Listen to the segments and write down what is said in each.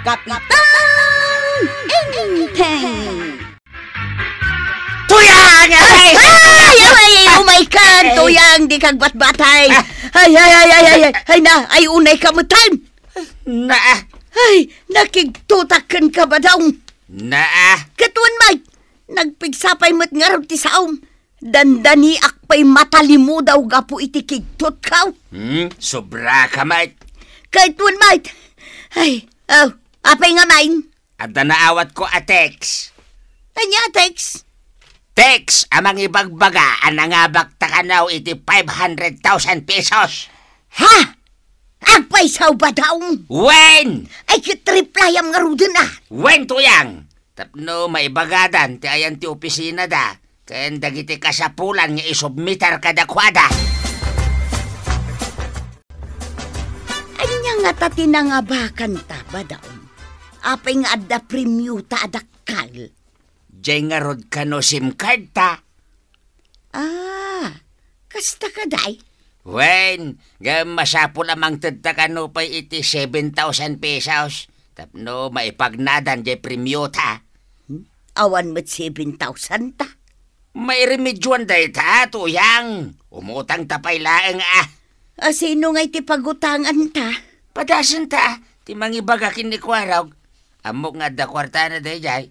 Kapitan Enteng! Tuyang! Ay! Ay! Ay! Oh my God! Tuyang! Di kang batbatay! Ay! Ay! Ay! Ay! Ay! Ay na! Ay unay kamutan! Na! Ay! Nakigtutakan ka ba daw? Na! Katuan may! Nagpigsapay mo't nga ti saom. Dandani akpay matalimo daw gapo iti kigtut Hmm? Sobra ka, mate. Kahit one, mate. Ay, oh, Apay nga main. At naawat ko a text. Tanya text? Text, amang ibagbaga, ang nangabak takanaw iti 500,000 pesos. Ha? Agpay saw ba daong? When? Ay kitriplayam nga rudin ah. When to yang? Tapno, maibagadan, ti ayan ti opisina da. Kayan dagiti kasapulan nga isubmitar kadakwada. Anya nga tatinangabakan ta ba daong? aping nga adda premyuta adakal. Diyay nga rod ka no SIM card ta. Ah, kasta ka day? Wen, gamasapon amang tadta ka no pa iti 7,000 pesos. Tapno, maipagnadan jay premyuta. Hmm? Awan mo't 7,000 ta? May remedyoan day ta, tuyang. Umutang tapay laeng ah. ah sino nga iti pagutangan ta? Padasan ta, ti mangibaga kinikwaraw, Amok nga da kwarta na dayjay.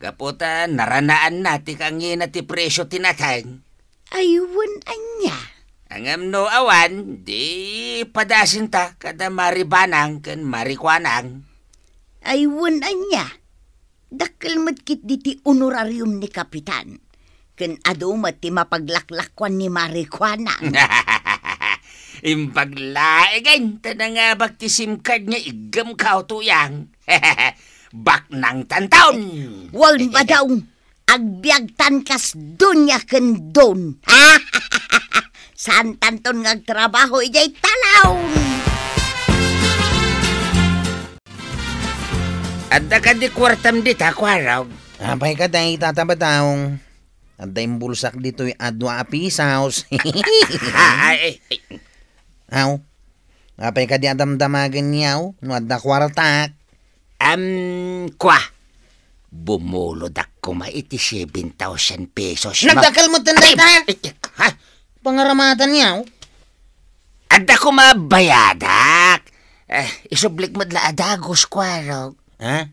Kaputa, naranaan na ti kangin ti presyo tinatang. Ayuwan anya. Ang amno awan, di padasin ta kada maribanang kan marikwanang. Ayuwan anya. Dakil matkit di ti honorarium ni Kapitan. Kan ado ti mapaglaklakwan ni marikwanang. Impaglaegan, ta na nga bagtisim card nga igam ka tuyang. Bak nang tantaon. Wal ba daw, agbyag tankas dunya kendon. Saan tanton nga trabaho ijay talaon. Adda ka di kwartam di ta kwarag. Apay ah, ka tayo itatapatawang. At dahil bulsak dito'y adwa house. Au. Apay ka di adamdamagan niyaw, no adda kwartak. Am, kwa. Bumulod ako maiti 7,000 pesos. Nagdakal mo tanda Ha? Pangaramatan niyaw. Adda ko mabayadak. Eh, isublik mo dla adagos kwarog. Ha?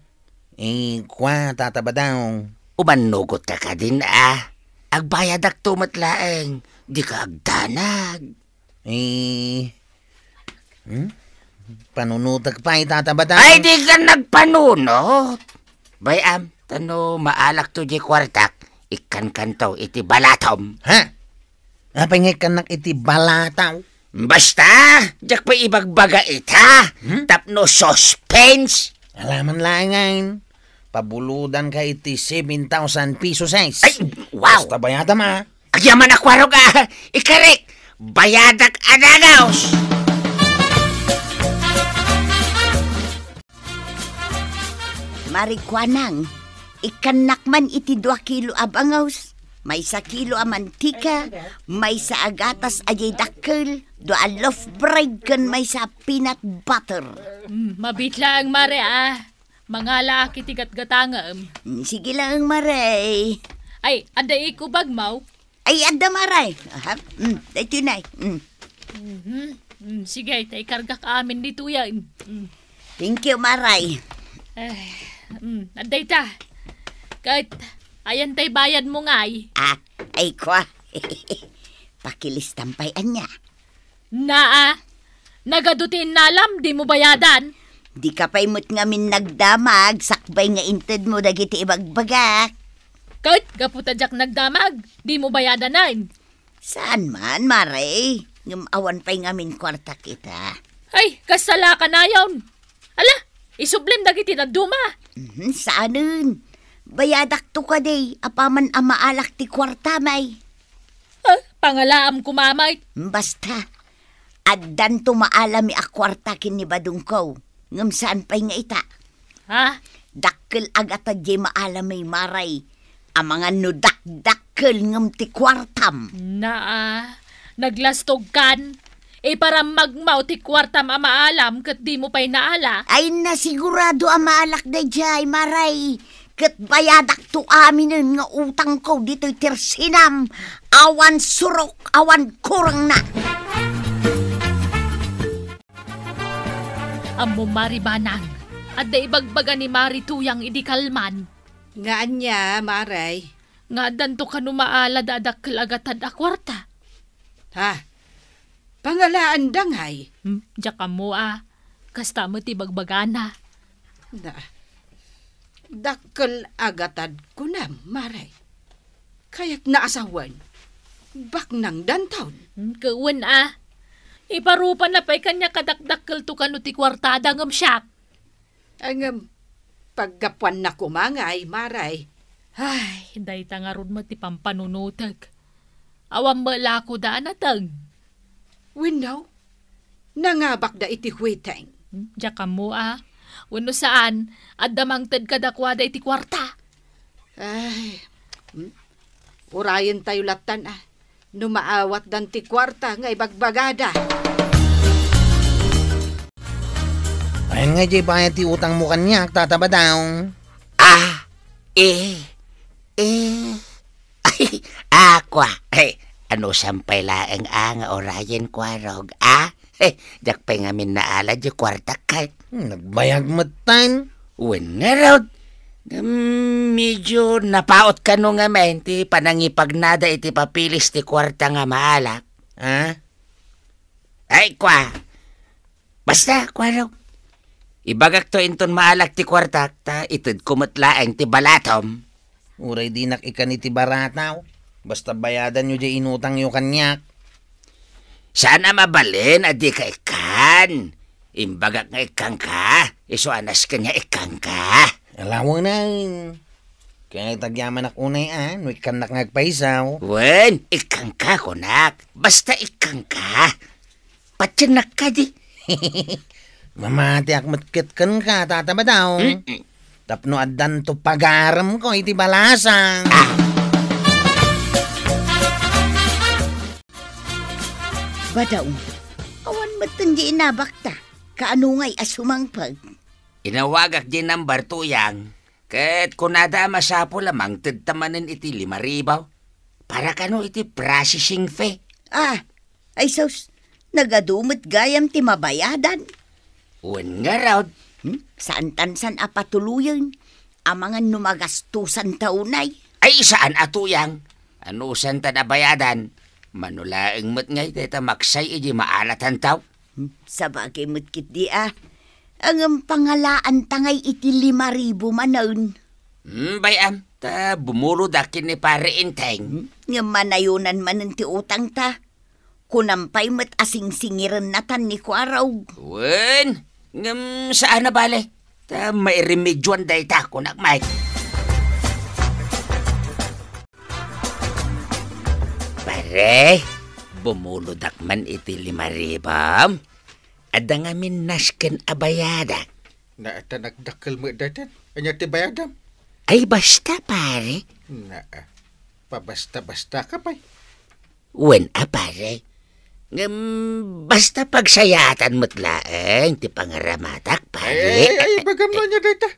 Eh, kwa tataba daw. Umanugot ka ka din ah. Agbayadak tumatlaeng, di ka agdanag. Eh, hmm? Panunutag pa itatabata. Ay, di ka nagpanunot. Bayam, tano maalak to di kwartak. Ikan kanto iti balatom. Ha? Napingay ka nak iti balataw. Basta, jak pa ibagbaga ita. Hmm? Tapno suspense. Alaman langain. Pabuludan ka iti 7,000 pesos size. Ay, wow. Basta bayata ma. Agyaman akwarog ah. Ikarek. Bayadak Adagaos! Marikwanang, ikanak man iti 2 kilo abangaus, may sa kilo amantika, mantika, may sa agatas ayay dakkel, do a loaf bread kan may sa peanut butter. Mm, mabit lang, Mare, ah. Mga laki tigat gatangam. Sige lang, Mare. Ay, anday ko bagmaw. Ay, adda maray. Aha. Mm, dito na. Mm. Mm-hmm. Mm, sige, tay karga ka amin dito yan. Mm. Thank you, maray. Ay, eh, mm, aday ta. Kahit ayan tay bayad mo nga ay. Ah, ay ko. Pakilis tampayan niya. Naa, ah. nagadutin na alam, di mo bayadan. Di ka pa nga min nagdamag, sakbay nga inted mo dagiti ibagbagak. Kahit gaputadyak nagdamag, di mo bayada nine. Saan man, Mare? Ngumawan pa'y amin kwarta kita. Ay, kasala ka na yon. Ala, isublim dagiti na duma. Mm-hmm, saanin? Bayadak to ka day, apaman ang maalak ti kwarta may. Ah, pangalaam mamay. Hmm, basta, addan to maalam mi kwarta kinibadong ko. Ngam saan pa'y nga ita? Ha? Dakkel agata di maalam may maray ang mga nudakdakkel ng ti kwartam. Naa, naglastog kan. E eh, para magmaw ti kwartam ang maalam kat di mo pa'y naala. Ay nasigurado ang maalak da jay, maray. Kat bayadak to amin nga utang ko dito'y tersinam. Awan surok, awan kurang na. Amo Maribanang, at da ibagbaga ni Marituyang idikalman Ngaan niya, maray. Nga danto ka numaala da agatan a kwarta. Ha? Pangalaan danghay. Hmm, diya ka mo ah. Kasta mo ti bagbagana. Da. Dakkel agatad ko na, maray. Kaya't naasawan. Bak nang dantaw. Hmm, kawan ah. Iparupan na pa'y kanya kadakdakkel to kanu ti kwartada ngam siyak. Angam, um, Paggapuan na kumangay, maray. Ay, day tangarod mo ti pampanunutag. Awam mo lako da anatag. Window, nangabak da iti huwiteng. Hmm, Diyaka mo ah. Wano saan, at damangtad ka dakwada iti kwarta. Ay, hmm? urayan tayo latan ah. Numaawat dan ti kwarta nga ibagbagada. Ay, Ayun nga, Jay, baka ti utang mo kanya, tataba daw. Ah, eh, eh, ay, akwa, ah, ay, eh, ano sampay laeng ang orayan kwarog, ah? Eh, dak pa nga min naala di kwarta kay. Hmm, nagbayag matan. Uwin nga raw. Um, mm, medyo napaot ka nung nga men, ti panangipagnada iti papilis ti kwarta nga maala. Ha? Ay, kwa. Basta, kwa raw. Ibagak to inton maalak ti kwartak, ta itid kumatlaeng ti balatom. Uray di nak ikan iti barataw. Basta bayadan nyo di inutang yung kanyak. Sana mabalin, adi ka ikan. Imbagak nga ikan ka, iso anas ka niya ikan ka. Alaw na. Kaya tagyaman ak unay an, ah. ikan nak ngagpaisaw. Wen, ikan ka, kunak. Basta ikan ka. Patyanak ka di. Mamati akmatkit kan ka, tataba daw. Tapno addan to pagaram ko, iti balasang. Badaw, awan matindi na bakta. Kaano nga'y pag? Inawagak di number two yang. Ket kunada masapo lamang tadtamanin iti lima ribaw. Para kano iti processing fee. Ah, ay sos, nagadumit gayam ti mabayadan. Wan nga raod. Hmm? Saan tansan apatuluyan ang mga numagastusan taunay. Ay, saan atuyang? Ano san tanabayadan? Manulaing mat ngay teta maksay iji maalatan taw. Hmm? Sabagay mat kiti ah. Ang pangalaan tangay iti lima ribo manaon. Hmm, bayam, ta bumuro dakin ni pare inteng. Hmm? Nga manayunan man ti utang ta. Kunampay mat asing singiran natan ni ko araw. Wen, Ngam, saan na bale? Ta, may remedyoan dahi ta, kunak Mike. Pare, bumuludak man iti limaribam. Adangamin nasken abayada. Naata nagdakal mo datan. Anya ti bayadam? Ay, basta pare. Na, ah, Pabasta-basta ka pa'y. Wen a ah, pare. Um, basta pagsayatan mo't laeng, ti pangaramatak, pare. Ay, eh, ay, eh, ay eh, bagamno niya data.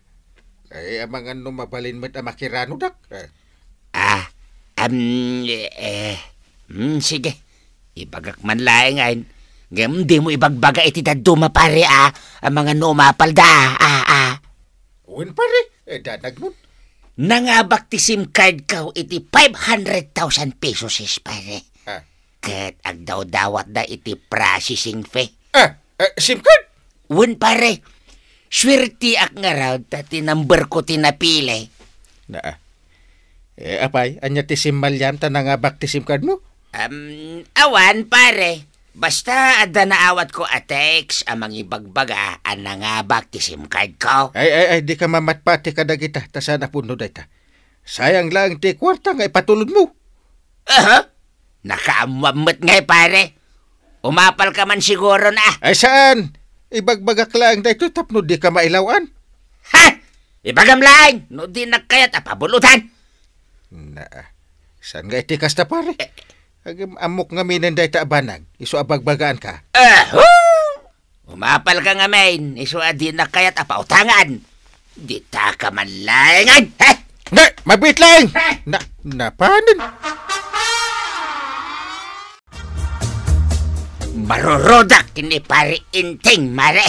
Ay, amang ano mabalin mo't amakirano, dak. Ah, um, eh, mm, sige. Ibagak man laeng, ay. Ngam, di mo ibagbaga iti daduma, pare, ah. Amang ano umapal da, ah, ah. Uwin, pare, eh, danag mo. Nangabak ti SIM card ka iti 500,000 pesos, is, pare. Ket, ag daw dawat da iti processing fee. Eh, uh, eh, SIM card? Wun pare. Swerte ak nga raw tati number ko tinapili. Na. Eh, eh, apay, anya ti SIM ta na nga bak ti SIM card mo? Um, awan pare. Basta ada naawat ko a text amang ibagbaga ang nga bak ti SIM card ko. Ay, ay, ay, di ka mamatpati ka kita, ta sana puno dayta. Sayang lang ti kwarta nga ipatulod mo. Aha? Uh-huh. Nakaamwamot nga eh, pare. Umapal ka man siguro na. Ay saan? Ibagbagak lang dahil tapno di ka mailawan. Ha! Ibagam lang! No di nakayat apabulutan. Na, saan nga iti kasta pare? Agam amok nga minan dahil taabanag. Iso abagbagaan ka. Aho! Umapal ka nga main. Iso ah, di nakayat apautangan. Di ta ka man langan. Ha! Na, mabit lang! Ha! Na, napanan. Marurodak ni pare inting mare.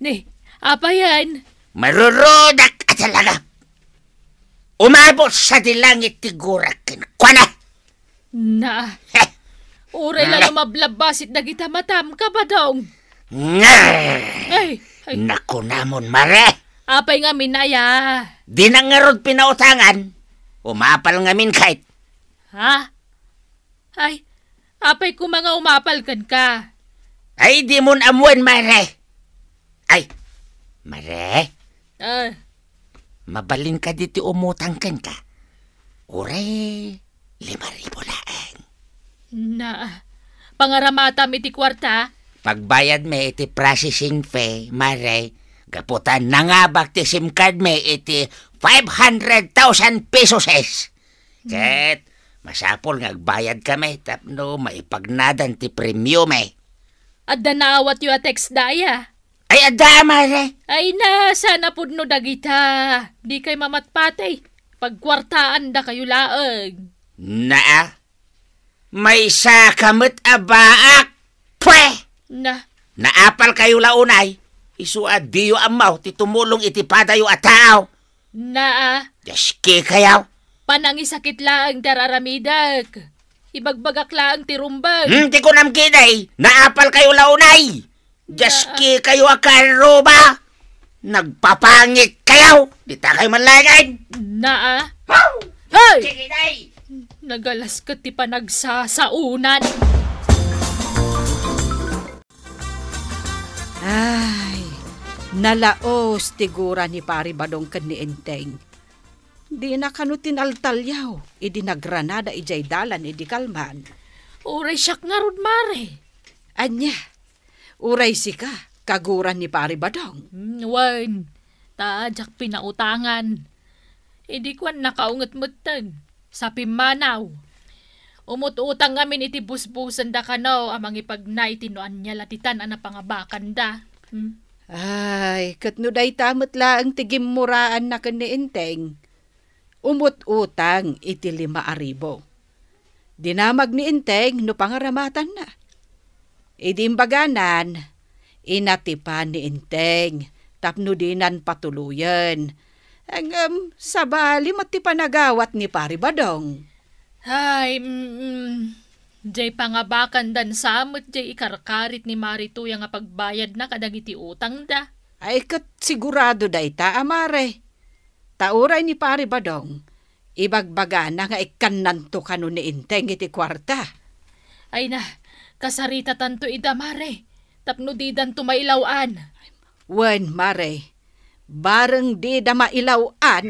Ni, apa yan? Marurodak at talaga. Umabot sa dilangit tigurak kinkwana. Na. Heh. Uray lang ang mablabasit na kita matam ka ba dong? Nga! Ay, ay. Naku namon, mare! Apay nga minaya. Di na nga pinautangan. Umapal nga min kahit. Ha? Ay, Apay ko mga umapalkan ka. Ay, di mo amuan, mare. Ay, mare. Ah. Mabalin ka diti umutangkan ka. Ure, lima ribo laan. Na, pangaramata iti kwarta. Pagbayad me iti processing fee, mare. Kaputan na nga bakti SIM card me iti 500,000 pesos es. Hmm. Ket, Masapol nga agbayad kami tapno maipagnadan ti premyo me. Eh. Adda naawat yu text daya. Ah. Ay adda mare. Eh. Ay na sana pudno dagita. Di kay mamatpatay. Pagkwartaan da kayo laeg. Na. May sa kamot abaak. Pwe! Na. Naapal kayo launay. Isu diyo amaw ti tumulong itipada yu tao. Na. Daske kayaw. Panangisakit lang dararamidak. Ibagbagak lang tirumbag. Hmm, ti ko namkinay. Naapal kayo launay. Jaski kayo akaro ba? Nagpapangit kayo. Dita kayo manlangan. Naa. Ah. Hoy! Tikinay! Nagalas ka ti panagsasaunan. Ay, nalaos tigura ni Pari Badong kan ni Enteng Di na kanutin altalyaw. Idi na granada ijay dalan idi kalman. Uray siyak nga mare. Anya, uray si ka. Kaguran ni pari badong. Mm, wan, taadyak pinautangan. Idi kwan nakaungat mutan. Sapi manaw. Umututang kami iti busbusan da kanaw amang ipagnay tinuan niya latitan ana pangabakan da. Hmm? Ay, katno day tamat la ang tigim na kaniinteng umut-utang iti lima aribo. Dinamag ni Inteng no pangaramatan na. Idimbaganan, inatipan ni Inteng, tapno dinan patuluyan. Ang um, sabali matipanagawat panagawat ni Paribadong. Ay, mm, Jay pangabakan dan samot jay ikarkarit ni Marito nga pagbayad na kadag iti utang da. Ay kat sigurado da ita, amare. Tauray ni pare badong, ibagbaga na nga ikananto ka nun ni Inteng iti kwarta. Ay na, kasarita tanto ida mare, tapno di dan tumailawaan. Wen mare, bareng di da mailawaan.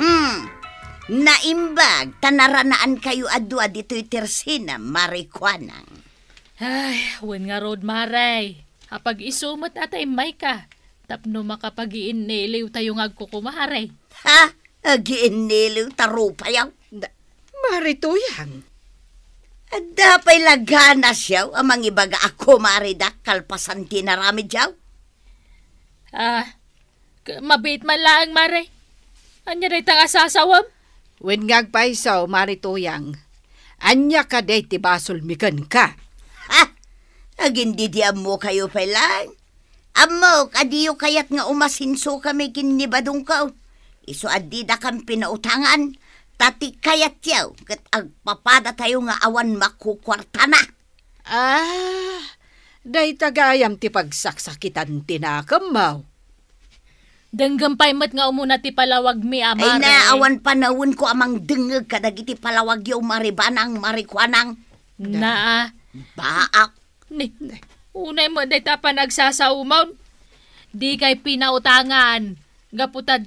Hmm, naimbag, tanaranaan kayo adwa dito'y tersina, Marikwanang. Ay, wen nga road, Maray. Hapag isumat atay may Maika, tapno makapagiin niliw tayo nga kukumaharay. Ha? Agiin niliw tarupa yaw? Da, marito Dapay lagana siyaw amang ibaga ako mare marida kalpasan tinarami jaw. Ah, mabait man lang mare. Anya day tang asasawam? Wen ngag paisaw marito yang. Anya ka day tibasol mikan ka. Agindidiam mo kayo pala. Amo, kadiyo kayat nga umasinso kami kinibadong kao. Iso adida kang pinautangan, tati kayat yaw, kat agpapada tayo nga awan makukwarta na. Ah, day tagayam ti pagsaksakitan tinakam maw. Denggampay mat nga umuna ti palawag mi amare. Ay awan panawon ko amang dengeg kadag iti palawag yaw maribanang marikwanang. Na. Baak Ninday, unay mo day ta panagsasaumaw. Di kay pinautangan.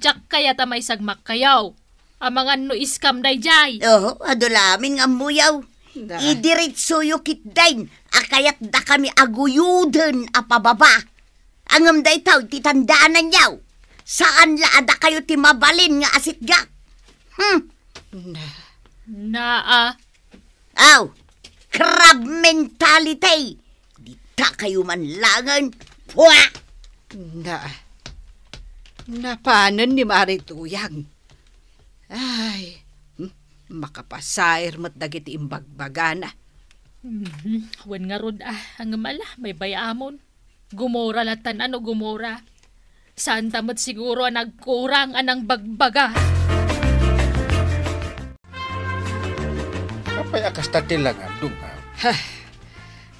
jack kaya ta may sagmak kayaw. Ang mga iskam day jay. Oo, oh, adulamin nga muyaw. Da. Idiritso yukit akayat da kami aguyuden apababa. Angam day taw, titandaanan yaw. Saan laada kayo timabalin nga asitgak? Hmm. Na, naa. Aw, crab mentality. Da kayo manlangan! Pwa! Na... Napanan ni Marituyang. Ay, makapasair mat dagiti imbagbagana. Ah. Mm-hmm. Wan nga rod ah, ang mala, may bayamon. Gumora latan ano gumora. Santa tamat siguro nagkurang anang bagbaga. Kapay akas tatilang ang dunga.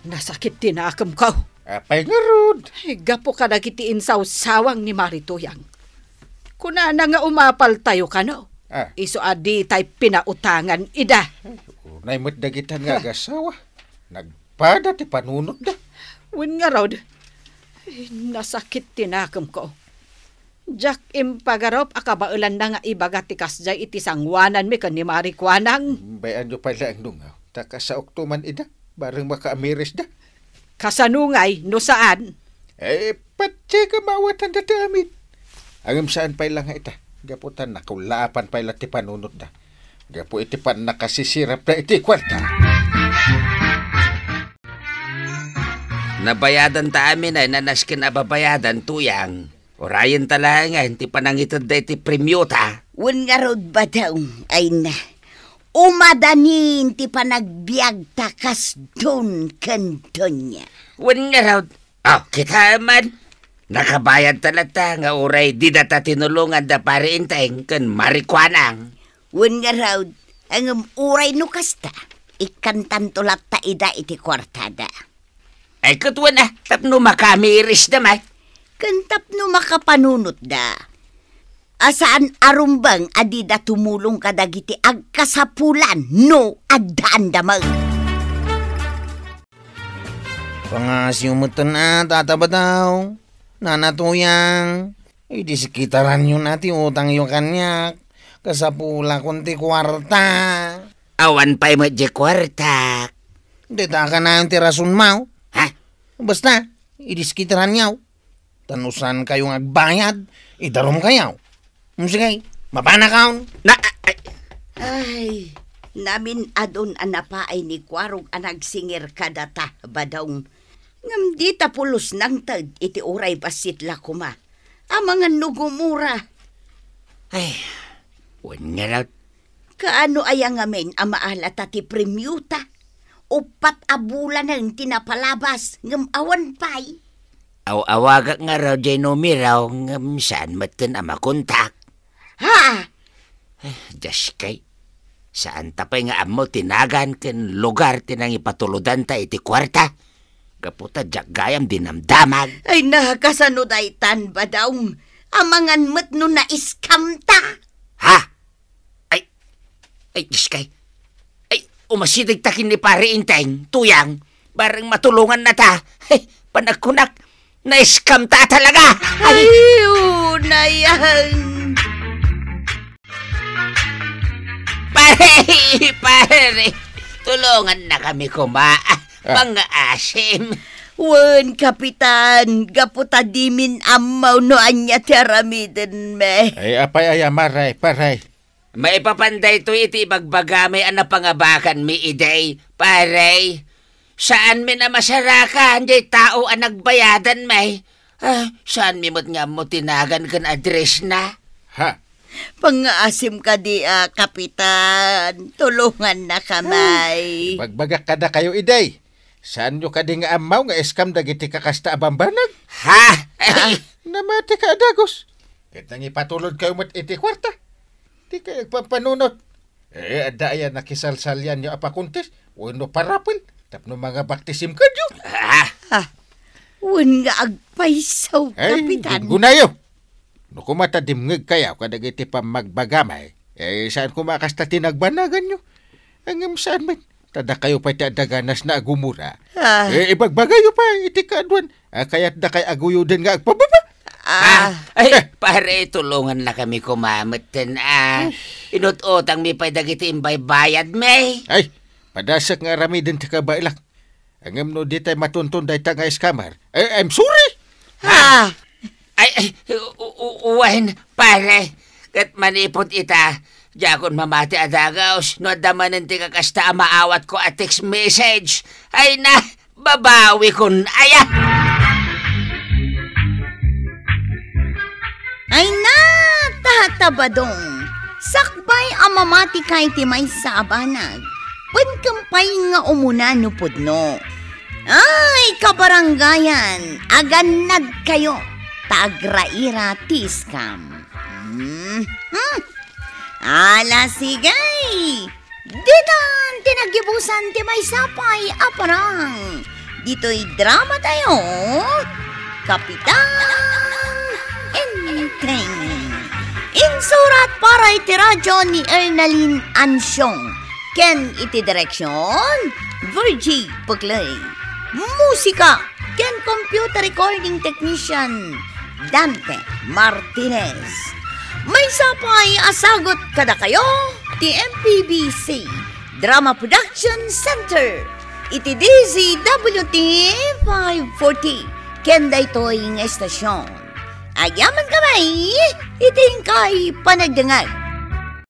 Nasakit tinakam ko. Apay nga rod. Gapo ka nagitiin sa usawang ni Maritoyang. Kuna na nga umapal tayo ka no. Ah. Iso adi tay pinautangan ida. Unay mo't dagitan nga gasawa. Nagpada ti panunod da. Win nga rod. Nasakit tinakam ko. Jack impagarop akabaulan na nga ibagatikas jay itisangwanan mi kan ni Marikwanang. Bayan nyo pala ang lungaw. Taka sa oktuman ida. Barang makaamiris da. Kasanungay, no saan? Eh, patsi ka mawatan da damit. Ang saan pa lang ita. Gaputan na, kaulapan pa ilang ti panunod da. Gapu iti pan kasisirap na iti kwarta. Nabayadan ta amin ay nanaskin ababayadan tuyang. Orayan talaga nga, hindi pa nangitad da iti premyo ta. Wan nga road ba daw, ay na. Umadanin ti panagbiag takas don kanto niya. Wan nga raw, oh, kita man, nakabayad talata nga uray di data tinulungan da pare inteng kan marikwanang. Wan nga raw, ang uray no kasta, ikantan tulat ta ida iti kwartada. Ay kutuan ah, tapno makamiris damay. Kantap no makapanunot da. Asaan arumbang adida tumulong ka dagiti agkasapulan no addaan damag. Pangasyumutan na ah, tatabataw, nanatuyang. Ay di sekitaran yun nati utang yung kanyak. Kasapula kunti kwarta. Awan pa'y mo di kwarta. Di ka na yung tirasun mau. Ha? Basta, di sekitaran yaw. Tanusan kayong agbayad, idarom kayaw. Sige, baba na kaon. Na, ay, ay. Namin adon anapa ay ni kwarog anag singir kadata badong. Ngam di tapulos nang tad iti oray basit la kuma. Amangan nugumura. Ay, wan nga raw. Kaano ay ang amin amaala tati premyuta? Upat abula ng tinapalabas ngam awan pay. Aw-awaga nga raw, Jenomi raw, ngam saan matan amakontak. Ha! Eh, Diyas kay, saan tapay nga amo tinagan ken lugar tinang ipatuludan ta iti kwarta? Kaputa jagayam dinamdamag. Ay nakasano da itan ba daong amangan met no na iskam ta? Ha? Ay, ay Diyas kay, ay umasitig ta ni pare inteng, tuyang, barang matulungan na ta. Hey, panagkunak, na-scam ta talaga! Ay, Ay unayang! Pare, Tulungan na kami kuma. Ah. Mga asim. Wen, Kapitan, gaputadimin amaw no anya tiaramiden me. Ay, apay ay amaray, paray. Maipapanday to iti ibagbagamay ang napangabakan mi iday, paray. Saan mi na masarakan di tao ang nagbayadan may. Ah, saan mi mo't nga mo tinagan kan address na? Ha, Pangaasim ka di, ah, kapitan. Tulungan na kamay. Bagbaga ka na kayo, Iday. Saan nyo ka di nga amaw nga eskam dagiti kakasta abambanag? Ha? namati ka adagos. Kahit nang ipatulod kayo mat iti kwarta. Di kayo nagpapanunot. Eh, ada ayan nakisalsalyan nyo apakuntis. Uno parapil. Tapno mga baktisim kadyo. Ha? Ah, Huwag nga agpaisaw, Ay, kapitan. gunayo. No kaya kayaw kadagiti pa magbagamay, eh saan kumakas ta tinagbanagan nyo? Ang saan man, tada kayo pa ti adaganas na gumura. Ah. Eh, ibagbagayo pa, iti kaadwan, ah, kaya't da kay aguyo din nga agpababa. Ah. ah, ay, pare, tulungan na kami kumamatan, ah. Inutotang mi pay dagiti imbay bayad, may. Ay, padasak nga rami din ti kabailak. Ang amno di tayo matuntun dahi tagay skamar. Eh, I'm sorry! Ha! Ah. Ay, uwan, pare. Kat manipot ita. Diyakon mamati adagaos, no damanan ti kakasta maawat ko at text message. Ay na, babawi kun aya. Ah! Ay na, tahatabadong. Sakbay amamati kay ti may sabanag. Pankampay nga umuna no pudno. Ay, kabaranggayan, aganad kayo tagraira tiskam. Mm hmm. Ala sigay! Ditan, tinagibusan ti may sapay aparang. Dito'y drama tayo, Kapitan Enteng. Insurat para iti radyo ni Ernalyn Ansyong. Ken iti direksyon, Virgie Puglay. Musika, ken computer recording technician, Dante Martinez. May sapay asagot kada kayo, TMPBC Drama Production Center. Iti DZWT 540, kenda ito'y estasyon. Ayaman kamay, iting kay panagdangag.